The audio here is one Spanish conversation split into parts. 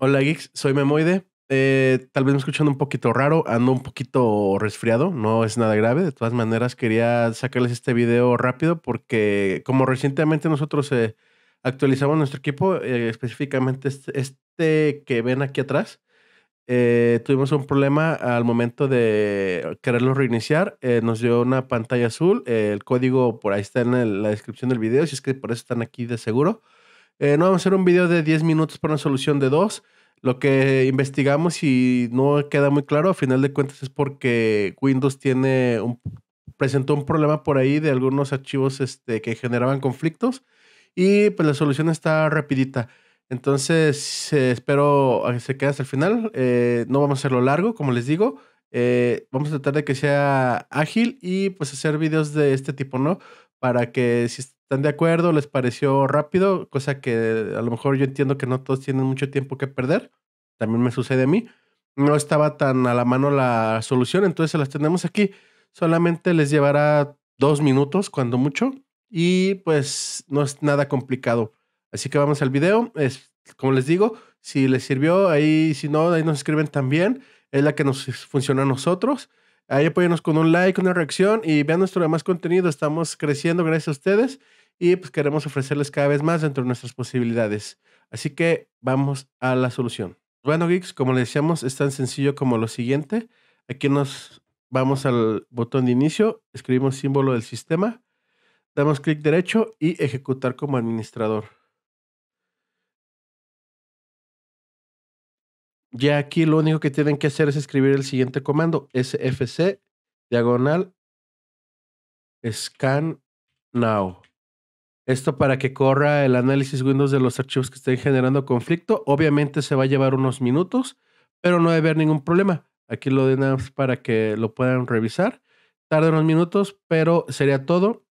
Hola geeks, soy Memoide. Eh, tal vez me escuchando un poquito raro, ando un poquito resfriado, no es nada grave. De todas maneras, quería sacarles este video rápido porque como recientemente nosotros eh, actualizamos nuestro equipo, eh, específicamente este, que ven aquí atrás, tuvimos un problema al momento de quererlo reiniciar. nos dio una pantalla azul, el código por ahí está en la descripción del video, si es que por eso están aquí de seguro. Eh, no vamos a hacer un video de 10 minutos para una solución de dos. Lo que investigamos y no queda muy claro, a final de cuentas, es porque Windows tiene un, presentó un problema por ahí de algunos archivos este, que generaban conflictos. Y pues la solución está rapidita. Entonces, eh, espero que se quede hasta el final. Eh, no vamos a hacerlo largo, como les digo. vamos a tratar de que sea ágil y pues hacer videos de este tipo, ¿no? Para que si están de acuerdo, les pareció rápido, cosa que a lo mejor yo entiendo que no todos tienen mucho tiempo que perder. También me sucede a mí. No estaba tan a la mano la solución, entonces se las tenemos aquí. Solamente les llevará dos minutos, cuando mucho, y pues no es nada complicado. Así que vamos al video. Es, como les digo, si les sirvió, ahí si no, ahí nos escriben también. Es la que nos funciona a nosotros. Ahí apóyanos con un like, una reacción y vean nuestro demás contenido. Estamos creciendo gracias a ustedes y pues queremos ofrecerles cada vez más dentro de nuestras posibilidades. Así que vamos a la solución. Bueno, geeks, como les decíamos, es tan sencillo como lo siguiente. Aquí nos vamos al botón de inicio, escribimos símbolo del sistema, damos clic derecho y ejecutar como administrador. Ya aquí lo único que tienen que hacer es escribir el siguiente comando, sfc diagonal scan now. Esto para que corra el análisis Windows de los archivos que estén generando conflicto. Obviamente se va a llevar unos minutos, pero no debe haber ningún problema. Aquí lo den para que lo puedan revisar. Tarda unos minutos, pero sería todo.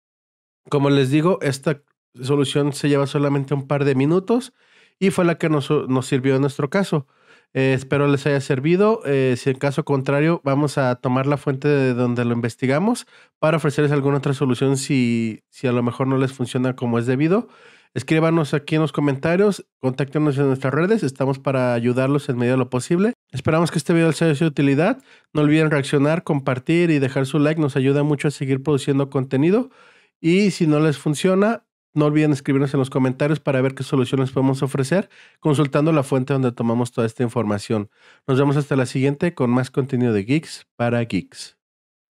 Como les digo, esta solución se lleva solamente un par de minutos y fue la que nos, nos sirvió en nuestro caso. Eh, espero les haya servido. Eh, si en caso contrario, vamos a tomar la fuente de donde lo investigamos para ofrecerles alguna otra solución si, si a lo mejor no les funciona como es debido. Escríbanos aquí en los comentarios, contáctenos en nuestras redes, estamos para ayudarlos en medio de lo posible. Esperamos que este video les haya sido de utilidad. No olviden reaccionar, compartir y dejar su like, nos ayuda mucho a seguir produciendo contenido. Y si no les funciona, no olviden escribirnos en los comentarios para ver qué soluciones podemos ofrecer, consultando la fuente donde tomamos toda esta información. Nos vemos hasta la siguiente con más contenido de Geeks para Geeks.